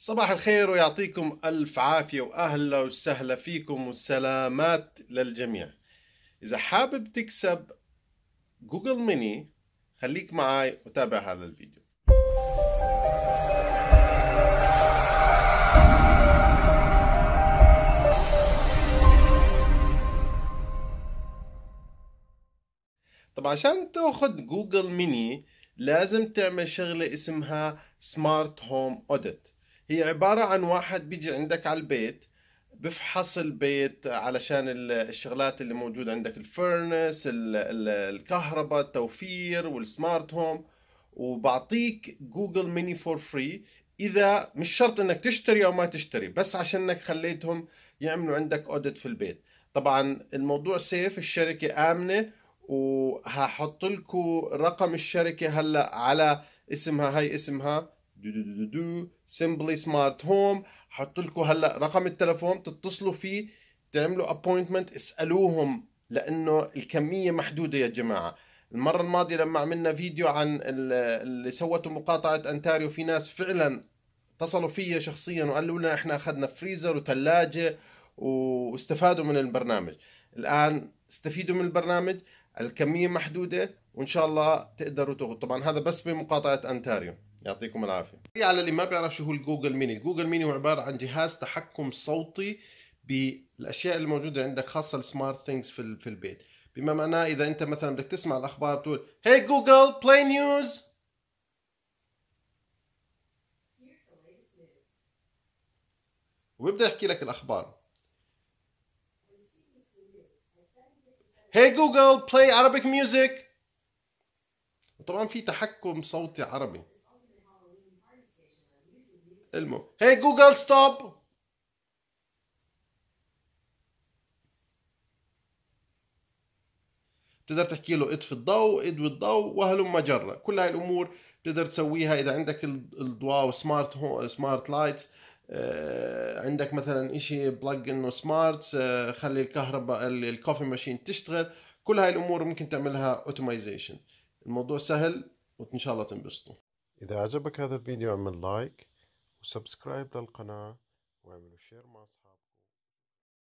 صباح الخير ويعطيكم ألف عافية وأهلا وسهلا فيكم وسلامات للجميع إذا حابب تكسب جوجل ميني خليك معاي وتابع هذا الفيديو طب عشان تاخد جوجل ميني لازم تعمل شغلة اسمها سمارت هوم اوديت هي عبارة عن واحد بيجي عندك على البيت بفحص البيت علشان الشغلات اللي موجودة عندك الفرنس الكهرباء التوفير والسمارت هوم وبعطيك جوجل ميني فور فري اذا مش شرط انك تشتري او ما تشتري بس عشان انك خليتهم يعملوا عندك اوديت في البيت طبعا الموضوع سيف الشركة امنة وهحط لكم رقم الشركة هلا على اسمها هاي اسمها دو دو دو دو سمبلي سمارت هوم حط لكم هلا رقم التليفون تتصلوا فيه تعملوا ابوينتمنت اسالوهم لانه الكميه محدوده يا جماعه المره الماضيه لما عملنا فيديو عن اللي سوته مقاطعه انتاريو في ناس فعلا اتصلوا فيا شخصيا وقالوا لنا احنا اخذنا فريزر وثلاجه واستفادوا من البرنامج الان استفيدوا من البرنامج الكميه محدوده وان شاء الله تقدروا تاخذوا طبعا هذا بس بمقاطعه انتاريو يعطيكم العافيه على اللي ما بيعرف شو هو الجوجل ميني الجوجل ميني هو عباره عن جهاز تحكم صوتي بالاشياء الموجوده عندك خاصه السمارت ثينجز في في البيت بما معناه اذا انت مثلا بدك تسمع الاخبار بتقول هاي جوجل بلاي نيوز وبيبدا يحكي لك الاخبار هاي جوجل بلاي عربيك ميوزك وطبعا في تحكم صوتي عربي المهم هي جوجل ستوب بتقدر تحكي له اطفي الضوء ادوي الضوء وهلم جرة كل هاي الامور بتقدر تسويها اذا عندك الضواو سمارت هون سمارت لايت عندك مثلا اشي بلج انه سمارت آه، خلي الكهرباء الكوفي ماشين تشتغل كل هاي الامور ممكن تعملها اوتمايزيشن الموضوع سهل وان شاء الله تنبسطوا اذا عجبك هذا الفيديو اعمل لايك وسبسكرايب للقناة واعملوا شير مع أصحابكم